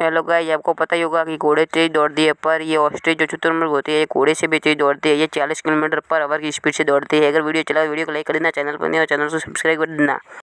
hello guys आपको पता ही होगा कि घोड़े तेज दौड़ती है पर ये ऑस्ट्रेच जो चतुर्मुर्ग होती है ये घोड़े से भी तेज दौड़ती है ये चालीस किलोमीटर पर आवर की स्पीड से दौड़ती है अगर वीडियो चला वीडियो को लाइक कर देना चैनल पर नहीं और चैनल को सब्सक्राइब कर देना